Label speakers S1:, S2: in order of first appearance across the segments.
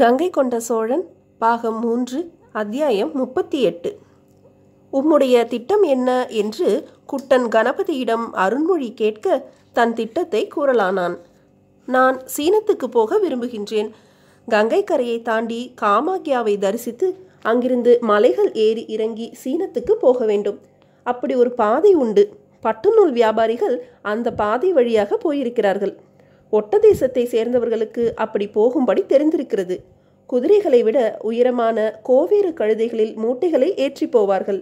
S1: கங்கை கொண்ட சோழன் பாகம் மூன்று அத்தியாயம் முப்பத்தி எட்டு உம்முடைய திட்டம் என்ன என்று குட்டன் கணபதியிடம் அருண்மொழி கேட்க தன் திட்டத்தை கூறலானான் நான் சீனத்துக்கு போக விரும்புகின்றேன் கங்கை கரையை தாண்டி காமாக்யாவை தரிசித்து அங்கிருந்து மலைகள் ஏறி இறங்கி சீனத்துக்கு போக வேண்டும் அப்படி ஒரு பாதை உண்டு பட்டுநூல் வியாபாரிகள் அந்த பாதை வழியாக போயிருக்கிறார்கள் ஒட்ட தேசத்தை சேர்ந்தவர்களுக்கு அப்படி போகும்படி தெரிந்திருக்கிறது குதிரைகளை விட உயரமான கோவேறு கழுதைகளில் மூட்டைகளை ஏற்றி போவார்கள்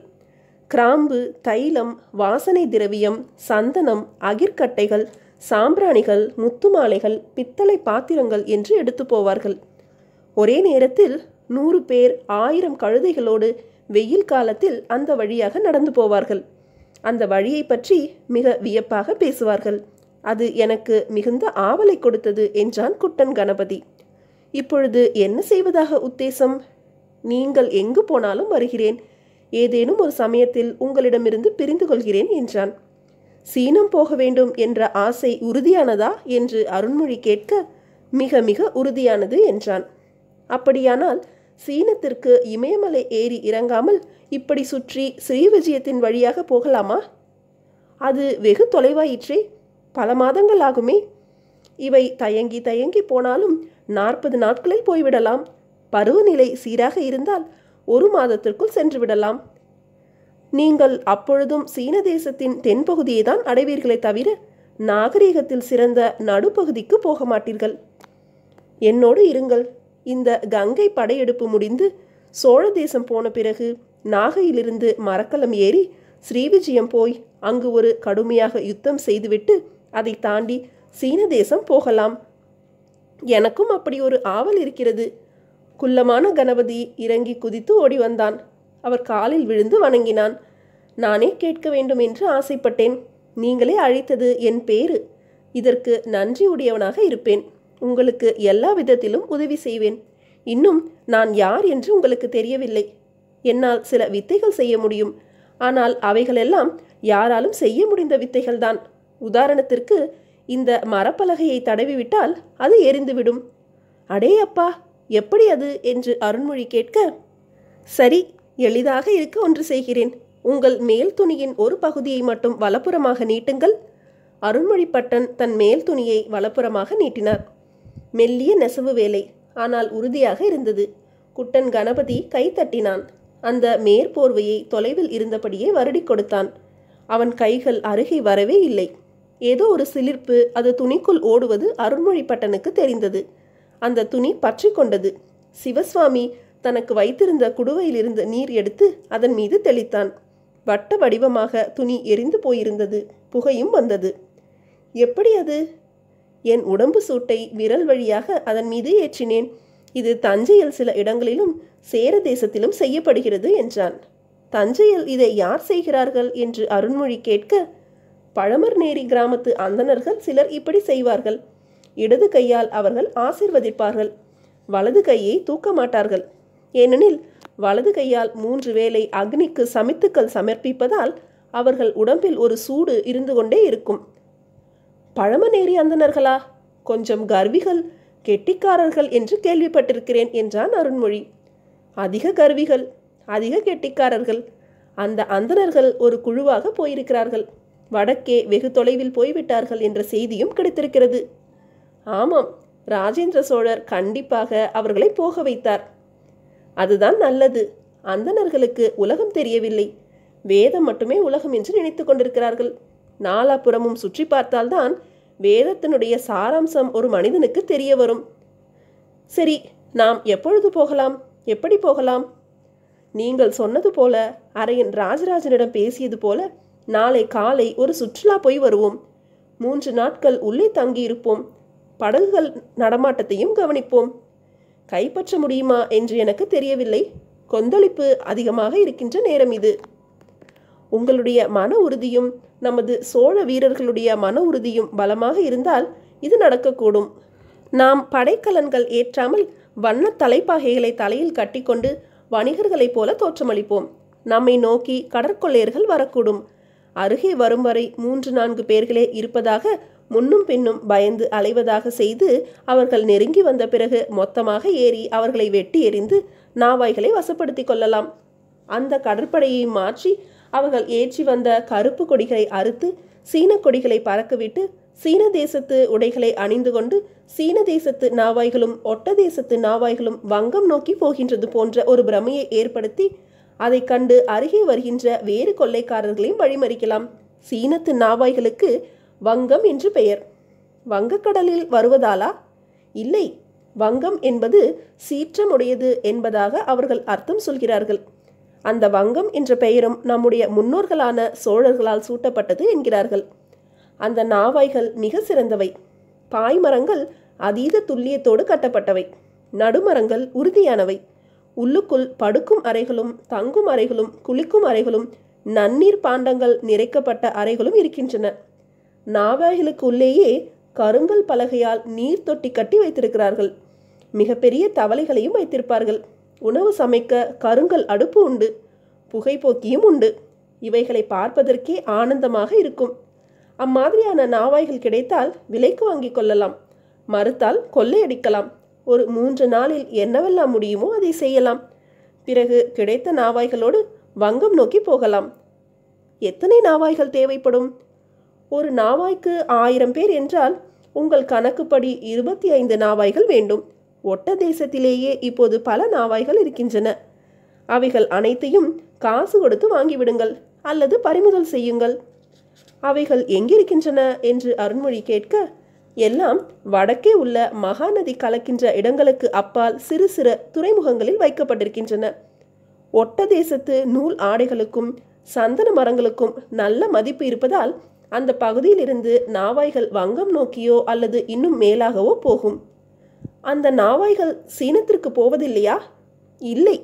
S1: கிராம்பு தைலம் வாசனை திரவியம் சந்தனம் அகிர்கட்டைகள் சாம்பிராணிகள் முத்துமாலைகள் பித்தளை பாத்திரங்கள் என்று எடுத்து போவார்கள் ஒரே நேரத்தில் நூறு பேர் ஆயிரம் கழுதைகளோடு வெயில் காலத்தில் அந்த வழியாக நடந்து போவார்கள் அந்த வழியை பற்றி மிக வியப்பாக பேசுவார்கள் அது எனக்கு மிகுந்த ஆவலை கொடுத்தது என்றான் குட்டன் கணபதி இப்பொழுது என்ன செய்வதாக உத்தேசம் நீங்கள் எங்கு போனாலும் வருகிறேன் ஏதேனும் ஒரு சமயத்தில் உங்களிடமிருந்து பிரிந்து கொள்கிறேன் என்றான் சீனம் போக வேண்டும் என்ற ஆசை உறுதியானதா என்று அருண்மொழி கேட்க மிக மிக உறுதியானது என்றான் அப்படியானால் சீனத்திற்கு இமயமலை ஏறி இறங்காமல் இப்படி சுற்றி ஸ்ரீவிஜயத்தின் வழியாக போகலாமா அது வெகு தொலைவாயிற்றே பல மாதங்கள் ஆகுமே இவை தயங்கி தயங்கி போனாலும் நாற்பது நாட்களில் போய்விடலாம் பருவநிலை சீராக இருந்தால் ஒரு மாதத்திற்குள் சென்று விடலாம் நீங்கள் அப்பொழுதும் சீன தேசத்தின் தென்பகுதியை தான் அடைவீர்களே தவிர நாகரீகத்தில் சிறந்த நடுப்பகுதிக்கு போக மாட்டீர்கள் என்னோடு இருங்கள் இந்த கங்கை படையெடுப்பு முடிந்து சோழ தேசம் போன பிறகு நாகையிலிருந்து மரக்கலம் ஏறி ஸ்ரீவிஜயம் போய் அங்கு ஒரு கடுமையாக யுத்தம் செய்துவிட்டு அதை தாண்டி சீன தேசம் போகலாம் எனக்கும் அப்படி ஒரு ஆவல் இருக்கிறது குள்ளமான கணபதி இறங்கி குதித்து ஓடி வந்தான் அவர் காலில் விழுந்து வணங்கினான் நானே கேட்க வேண்டும் என்று ஆசைப்பட்டேன் நீங்களே அழைத்தது என் பேரு இதற்கு நன்றி உடையவனாக இருப்பேன் உங்களுக்கு எல்லா விதத்திலும் உதவி செய்வேன் இன்னும் நான் யார் என்று உங்களுக்கு தெரியவில்லை என்னால் சில வித்தைகள் செய்ய முடியும் ஆனால் அவைகளெல்லாம் யாராலும் செய்ய முடிந்த வித்தைகள்தான் உதாரணத்திற்கு இந்த மரப்பலகையை தடவிவிட்டால் அது எரிந்துவிடும் அடே அப்பா எப்படி அது என்று அருண்மொழி கேட்க சரி எளிதாக இருக்க ஒன்று செய்கிறேன் உங்கள் மேல் துணியின் ஒரு பகுதியை மட்டும் வலப்புறமாக நீட்டுங்கள் அருண்மொழி பட்டன் தன் மேல் துணியை வலப்புறமாக நீட்டினார் மெல்லிய நெசவு வேலை ஆனால் உறுதியாக இருந்தது குட்டன் கணபதி கை தட்டினான் அந்த மேற்போர்வையை தொலைவில் இருந்தபடியே வருடிக் கொடுத்தான் அவன் கைகள் அருகே வரவே இல்லை ஏதோ ஒரு சிலிர்ப்பு அது துணிக்குள் ஓடுவது அருண்மொழிப்பட்டனுக்கு தெரிந்தது அந்த துணி பற்றி கொண்டது சிவசுவாமி தனக்கு வைத்திருந்த குடுவையிலிருந்து நீர் எடுத்து அதன் மீது தெளித்தான் வட்ட வடிவமாக துணி எரிந்து போயிருந்தது புகையும் வந்தது எப்படி அது என் உடம்பு சூட்டை விரல் வழியாக அதன் மீது ஏற்றினேன் இது தஞ்சையில் சில இடங்களிலும் சேர தேசத்திலும் செய்யப்படுகிறது என்றான் தஞ்சையில் இதை யார் செய்கிறார்கள் என்று அருண்மொழி கேட்க பழமர் நேரி கிராமத்து அந்தணர்கள் சிலர் இப்படி செய்வார்கள் இடது கையால் அவர்கள் ஆசிர்வதிப்பார்கள் வலது கையை தூக்க மாட்டார்கள் ஏனெனில் வலது கையால் மூன்று வேளை அக்னிக்கு சமித்துக்கள் சமர்ப்பிப்பதால் அவர்கள் உடம்பில் ஒரு சூடு இருந்து கொண்டே இருக்கும் பழமநேரி அந்தனர்களா கொஞ்சம் கர்விகள் கெட்டிக்காரர்கள் என்று கேள்விப்பட்டிருக்கிறேன் என்றான் அருண்மொழி அதிக கர்விகள் அதிக கெட்டிக்காரர்கள் அந்த அந்தனர்கள் ஒரு குழுவாக போயிருக்கிறார்கள் வடக்கே வெகு தொலைவில் போய்விட்டார்கள் என்ற செய்தியும் கிடைத்திருக்கிறது ஆமாம் ராஜேந்திர சோழர் கண்டிப்பாக அவர்களை போக வைத்தார் அதுதான் நல்லது அந்தணர்களுக்கு உலகம் தெரியவில்லை வேதம் மட்டுமே உலகம் என்று நினைத்து கொண்டிருக்கிறார்கள் நாலாபுறமும் சுற்றி பார்த்தால்தான் வேதத்தினுடைய சாராம்சம் ஒரு மனிதனுக்கு தெரிய வரும் சரி நாம் எப்பொழுது போகலாம் எப்படி போகலாம் நீங்கள் சொன்னது போல அரையன் ராஜராஜனிடம் பேசியது போல நாளை காலை ஒரு சுற்றுலா போய் வருவோம் மூன்று நாட்கள் உள்ளே தங்கியிருப்போம் படகுகள் நடமாட்டத்தையும் கவனிப்போம் கைப்பற்ற முடியுமா என்று எனக்கு தெரியவில்லை கொந்தளிப்பு அதிகமாக இருக்கின்ற நேரம் இது உங்களுடைய மன உறுதியும் நமது சோழ வீரர்களுடைய மன உறுதியும் பலமாக இருந்தால் இது நடக்கக்கூடும் நாம் படைக்கலன்கள் ஏற்றாமல் வண்ண தலைப்பாகைகளை தலையில் கட்டிக்கொண்டு வணிகர்களைப் போல தோற்றமளிப்போம் நம்மை நோக்கி கடற்கொள்ளையர்கள் வரக்கூடும் அருகே வரும் வரை மூன்று நான்கு பேர்களே இருப்பதாக முன்னும் பின்னும் பயந்து அலைவதாக செய்து அவர்கள் நெருங்கி வந்த பிறகு மொத்தமாக ஏறி அவர்களை வெட்டி எறிந்து நாவாய்களை வசப்படுத்தி கொள்ளலாம் அந்த கடற்படையை மாற்றி அவர்கள் ஏற்றி வந்த கருப்பு கொடிகளை அறுத்து சீன கொடிகளை பறக்கவிட்டு சீன தேசத்து உடைகளை அணிந்து கொண்டு சீன தேசத்து நாவாய்களும் ஒட்ட தேசத்து நாவாய்களும் வங்கம் நோக்கி போகின்றது போன்ற ஒரு பிரமையை ஏற்படுத்தி அதை கண்டு அருகே வருகின்ற வேறு கொள்ளைக்காரர்களையும் வழிமறிக்கலாம் சீனத்து நாவாய்களுக்கு வங்கம் என்று பெயர் வங்கக்கடலில் வருவதாலா இல்லை வங்கம் என்பது சீற்றமுடையது என்பதாக அவர்கள் அர்த்தம் சொல்கிறார்கள் அந்த வங்கம் என்ற பெயரும் நம்முடைய முன்னோர்களான சோழர்களால் சூட்டப்பட்டது என்கிறார்கள் அந்த நாவாய்கள் மிக சிறந்தவை பாய்மரங்கள் அதீத துல்லியத்தோடு கட்டப்பட்டவை நடுமரங்கள் உறுதியானவை உள்ளுக்குள் படுக்கும் அறைகளும் தங்கும் அறைகளும் குளிக்கும் அறைகளும் நன்னீர் பாண்டங்கள் நிறைக்கப்பட்ட அறைகளும் இருக்கின்றன நாவாய்களுக்கு உள்ளேயே கருங்கல் பலகையால் நீர் தொட்டி கட்டி வைத்திருக்கிறார்கள் மிகப்பெரிய தவளைகளையும் வைத்திருப்பார்கள் உணவு சமைக்க கருங்கல் அடுப்பு உண்டு புகைப்போக்கியும் உண்டு இவைகளை பார்ப்பதற்கே ஆனந்தமாக இருக்கும் அம்மாதிரியான நாவாய்கள் கிடைத்தால் விலைக்கு வாங்கிக் கொள்ளலாம் மறுத்தால் கொள்ளையடிக்கலாம் ஒரு மூன்று நாளில் என்னவெல்லாம் முடியுமோ அதை செய்யலாம் பிறகு கிடைத்த நாவாய்களோடு வங்கம் நோக்கி போகலாம் எத்தனை நாவாய்கள் தேவைப்படும் ஒரு நாவாய்க்கு ஆயிரம் பேர் என்றால் உங்கள் கணக்குப்படி இருபத்தி ஐந்து நாவாய்கள் வேண்டும் ஒட்ட தேசத்திலேயே இப்போது பல நாவாய்கள் இருக்கின்றன அவைகள் அனைத்தையும் காசு கொடுத்து வாங்கிவிடுங்கள் அல்லது பறிமுதல் செய்யுங்கள் அவைகள் எங்கிருக்கின்றன என்று அருண்மொழி கேட்க எல்லாம் வடக்கே உள்ள மகாநதி கலக்கின்ற இடங்களுக்கு அப்பால் சிறு சிறு துறைமுகங்களில் வைக்கப்பட்டிருக்கின்றன ஒட்ட தேசத்து நூல் ஆடைகளுக்கும் சந்தன மரங்களுக்கும் நல்ல மதிப்பு இருப்பதால் அந்த பகுதியிலிருந்து நாவாய்கள் வங்கம் நோக்கியோ அல்லது இன்னும் மேலாகவோ போகும் அந்த நாவாய்கள் சீனத்திற்கு போவதில்லையா இல்லை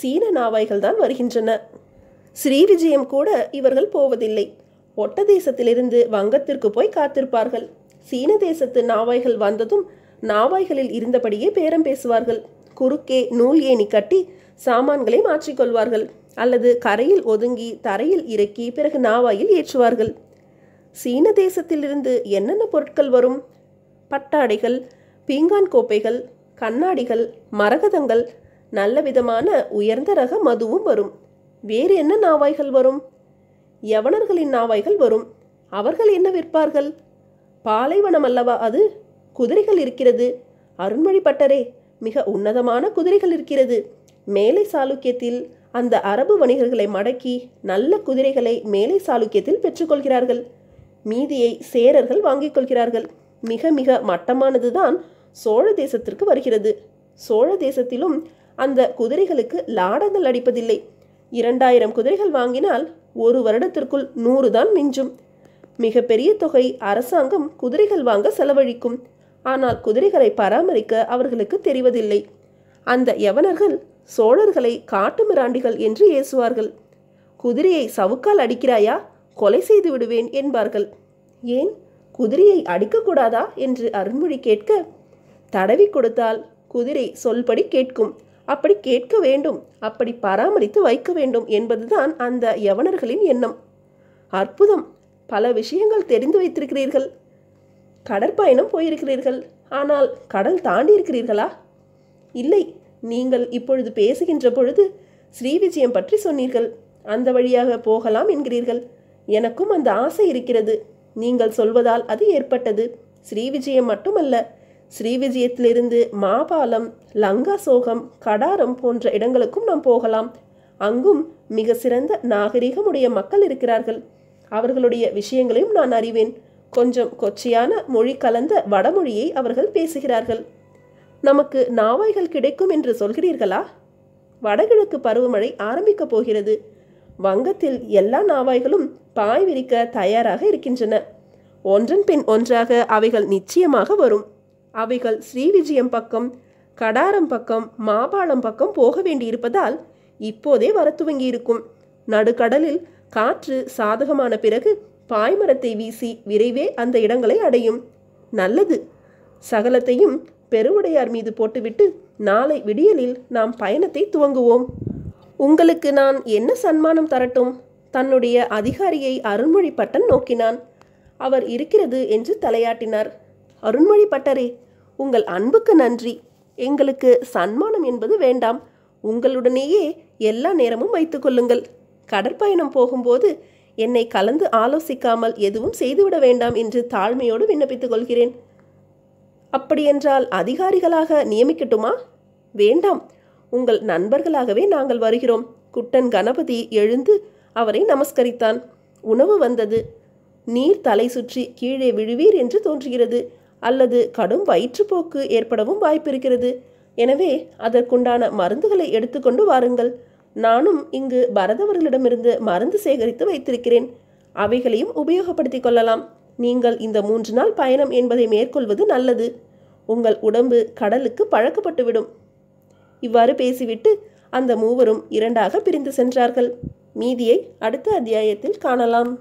S1: சீன நாவாய்கள் தான் வருகின்றன ஸ்ரீவிஜயம் கூட இவர்கள் போவதில்லை ஒட்ட தேசத்திலிருந்து வங்கத்திற்கு போய் காத்திருப்பார்கள் சீன தேசத்து நாவாய்கள் வந்ததும் நாவாய்களில் இருந்தபடியே பேரம் பேசுவார்கள் குறுக்கே நூல் ஏணி கட்டி சாமான்களை மாற்றிக்கொள்வார்கள் அல்லது கரையில் ஒதுங்கி தரையில் இறக்கி பிறகு நாவாயில் ஏற்றுவார்கள் சீன தேசத்திலிருந்து என்னென்ன பொருட்கள் வரும் பட்டாடைகள் பீங்கான் கோப்பைகள் கண்ணாடிகள் மரகதங்கள் நல்ல விதமான உயர்ந்த ரக மதுவும் வரும் வேறு என்ன நாவாய்கள் வரும் யவனர்களின் நாவாய்கள் வரும் அவர்கள் என்ன விற்பார்கள் பாலைவனம் அல்லவா அது குதிரைகள் இருக்கிறது அருண்மொழி பட்டரே மிக உன்னதமான குதிரைகள் இருக்கிறது மேலை சாளுக்கியத்தில் அந்த அரபு வணிகர்களை மடக்கி நல்ல குதிரைகளை மேலை சாளுக்கியத்தில் பெற்றுக்கொள்கிறார்கள் மீதியை சேரர்கள் வாங்கிக் கொள்கிறார்கள் மிக மிக மட்டமானதுதான் சோழ தேசத்திற்கு வருகிறது சோழ தேசத்திலும் அந்த குதிரைகளுக்கு லாடங்கள் அடிப்பதில்லை இரண்டாயிரம் குதிரைகள் வாங்கினால் ஒரு வருடத்திற்குள் நூறு தான் மிஞ்சும் மிகப்பெரிய தொகை அரசாங்கம் குதிரைகள் வாங்க செலவழிக்கும் ஆனால் குதிரைகளை பராமரிக்க அவர்களுக்கு தெரிவதில்லை அந்த யவனர்கள் சோழர்களை காட்டு மிராண்டிகள் என்று ஏசுவார்கள் குதிரையை சவுக்கால் அடிக்கிறாயா கொலை செய்து விடுவேன் என்பார்கள் ஏன் குதிரையை அடிக்கக்கூடாதா என்று அருண்மொழி கேட்க தடவி கொடுத்தால் குதிரை சொல்படி கேட்கும் அப்படி கேட்க வேண்டும் அப்படி பராமரித்து வைக்க வேண்டும் என்பதுதான் அந்த யவனர்களின் எண்ணம் அற்புதம் பல விஷயங்கள் தெரிந்து வைத்திருக்கிறீர்கள் கடற்பயணம் போயிருக்கிறீர்கள் ஆனால் கடல் தாண்டி இருக்கிறீர்களா இல்லை நீங்கள் இப்பொழுது பேசுகின்ற பொழுது ஸ்ரீவிஜயம் பற்றி சொன்னீர்கள் அந்த வழியாக போகலாம் என்கிறீர்கள் எனக்கும் அந்த ஆசை இருக்கிறது நீங்கள் சொல்வதால் அது ஏற்பட்டது ஸ்ரீவிஜயம் மட்டுமல்ல ஸ்ரீவிஜயத்திலிருந்து மாபாலம் லங்கா சோகம் கடாரம் போன்ற இடங்களுக்கும் நாம் போகலாம் அங்கும் மிக சிறந்த நாகரிகமுடைய மக்கள் இருக்கிறார்கள் அவர்களுடைய விஷயங்களையும் நான் அறிவேன் கொஞ்சம் கொச்சையான மொழி கலந்த வடமொழியை அவர்கள் பேசுகிறார்கள் நமக்கு நாவாய்கள் கிடைக்கும் என்று சொல்கிறீர்களா வடகிழக்கு பருவமழை ஆரம்பிக்கப் போகிறது வங்கத்தில் எல்லா நாவாய்களும் பாய் விரிக்க தயாராக இருக்கின்றன ஒன்றன் பின் ஒன்றாக அவைகள் நிச்சயமாக வரும் அவைகள் ஸ்ரீவிஜயம் பக்கம் கடாரம் பக்கம் மாபாளம் பக்கம் போக வேண்டியிருப்பதால் இப்போதே வர துவங்கியிருக்கும் நடுக்கடலில் காற்று சாதகமான பிறகு பாய்மரத்தை வீசி விரைவே அந்த இடங்களை அடையும் நல்லது சகலத்தையும் பெருவுடையார் மீது போட்டுவிட்டு நாளை விடியலில் நாம் பயணத்தை துவங்குவோம் உங்களுக்கு நான் என்ன சன்மானம் தரட்டும் தன்னுடைய அதிகாரியை அருண்மொழிப்பட்டன் நோக்கினான் அவர் இருக்கிறது என்று தலையாட்டினார் அருண்மொழிப்பட்டரே உங்கள் அன்புக்கு நன்றி எங்களுக்கு சன்மானம் என்பது வேண்டாம் உங்களுடனேயே எல்லா நேரமும் வைத்துக்கொள்ளுங்கள் கடற்பயணம் போகும்போது என்னை கலந்து ஆலோசிக்காமல் எதுவும் செய்துவிட வேண்டாம் என்று தாழ்மையோடு விண்ணப்பித்துக் கொள்கிறேன் அப்படியென்றால் அதிகாரிகளாக நியமிக்கட்டுமா வேண்டாம் உங்கள் நண்பர்களாகவே நாங்கள் வருகிறோம் குட்டன் கணபதி எழுந்து அவரை நமஸ்கரித்தான் உணவு வந்தது நீர் தலை சுற்றி கீழே விழுவீர் என்று தோன்றுகிறது அல்லது கடும் வயிற்றுப்போக்கு ஏற்படவும் வாய்ப்பிருக்கிறது எனவே அதற்குண்டான மருந்துகளை எடுத்துக்கொண்டு வாருங்கள் நானும் இங்கு பரதவர்களிடமிருந்து மருந்து சேகரித்து வைத்திருக்கிறேன் அவைகளையும் உபயோகப்படுத்திக் கொள்ளலாம் நீங்கள் இந்த மூன்று நாள் பயணம் என்பதை மேற்கொள்வது நல்லது உங்கள் உடம்பு கடலுக்கு பழக்கப்பட்டுவிடும் இவ்வாறு பேசிவிட்டு அந்த மூவரும் இரண்டாக பிரிந்து சென்றார்கள் மீதியை அடுத்த அத்தியாயத்தில் காணலாம்